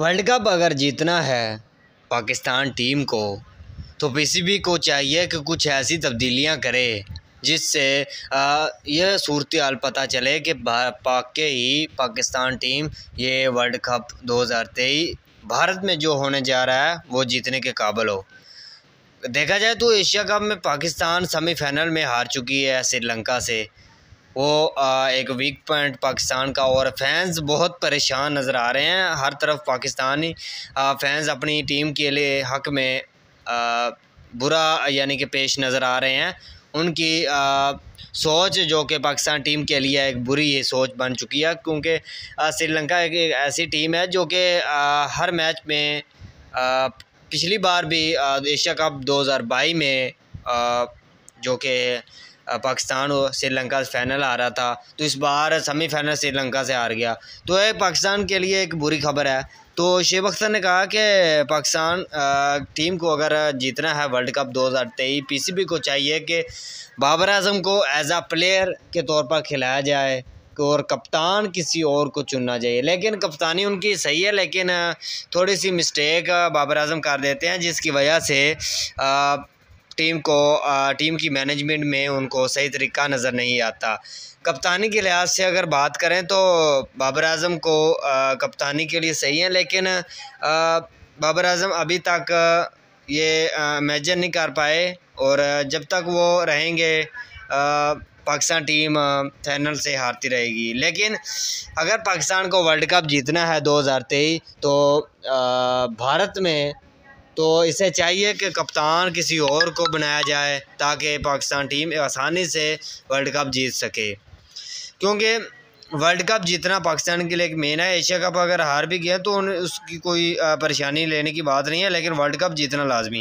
world cup अगर जीतना है पाकिस्तान टीम को तो पीसीबी को चाहिए कि कुछ ऐसी तब्दीलियां करे जिससे यह सूरत हाल पता चले कि पाक के ही पाकिस्तान टीम ये वर्ल्ड कप 2023 भारत में जो होने जा रहा है वो जीतने के काबिल हो देखा जाए तो एशिया कप में पाकिस्तान सेमीफाइनल में हार चुकी है श्रीलंका से वो एक वीक पॉइंट पाकिस्तान का और फैंस बहुत परेशान नज़र आ रहे हैं हर तरफ पाकिस्तानी फैंस अपनी टीम के लिए हक में बुरा यानी कि पेश नज़र आ रहे हैं उनकी सोच जो कि पाकिस्तान टीम के लिए एक बुरी ये सोच बन चुकी है क्योंकि श्रीलंका एक, ऐसी टीम है जो कि हर मैच में पिछली बार भी एशिया कप 2022 में जो कि पाकिस्तान और श्रीलंका से फाइनल आ रहा था तो इस बार सेमीफाइनल श्रीलंका से हार गया तो यह पाकिस्तान के लिए एक बुरी खबर है तो शेब अख्तर ने कहा कि पाकिस्तान टीम को अगर जीतना है वर्ल्ड कप 2023 पीसीबी को चाहिए कि बाबर अजम को एज आ प्लेयर के तौर पर खिलाया जाए और कप्तान किसी और को चुनना चाहिए लेकिन कप्तानी उनकी सही है लेकिन थोड़ी सी मिस्टेक बाबर अजम कर देते हैं जिसकी वजह से आ, टीम को टीम की मैनेजमेंट में उनको सही तरीका नज़र नहीं आता कप्तानी के लिहाज से अगर बात करें तो बाबर अजम को कप्तानी के लिए सही है लेकिन बाबर अजम अभी तक ये मैजर नहीं कर पाए और जब तक वो रहेंगे पाकिस्तान टीम फाइनल से हारती रहेगी लेकिन अगर पाकिस्तान को वर्ल्ड कप जीतना है 2023 तो भारत में तो इसे चाहिए कि कप्तान किसी और को बनाया जाए ताकि पाकिस्तान टीम आसानी से वर्ल्ड कप जीत सके क्योंकि वर्ल्ड कप जीतना पाकिस्तान के लिए एक मेन है एशिया कप अगर हार भी गया तो उसकी कोई परेशानी लेने की बात नहीं है लेकिन वर्ल्ड कप जीतना लाजमी